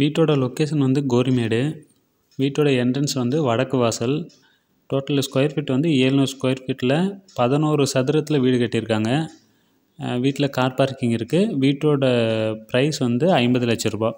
வீட்டோட லொக்கேஷன் வந்து கோரிமேடு வீட்டோட என்ட்ரன்ஸ் வந்து வடக்கு வாசல் டோட்டல் ஸ்கொயர் ஃபீட் வந்து ஏழ்நூறு ஸ்கொயர் ஃபீட்டில் பதினோரு சதுரத்தில் வீடு கட்டியிருக்காங்க வீட்டில் கார் பார்க்கிங் இருக்குது வீட்டோட ப்ரைஸ் வந்து ஐம்பது லட்ச ரூபா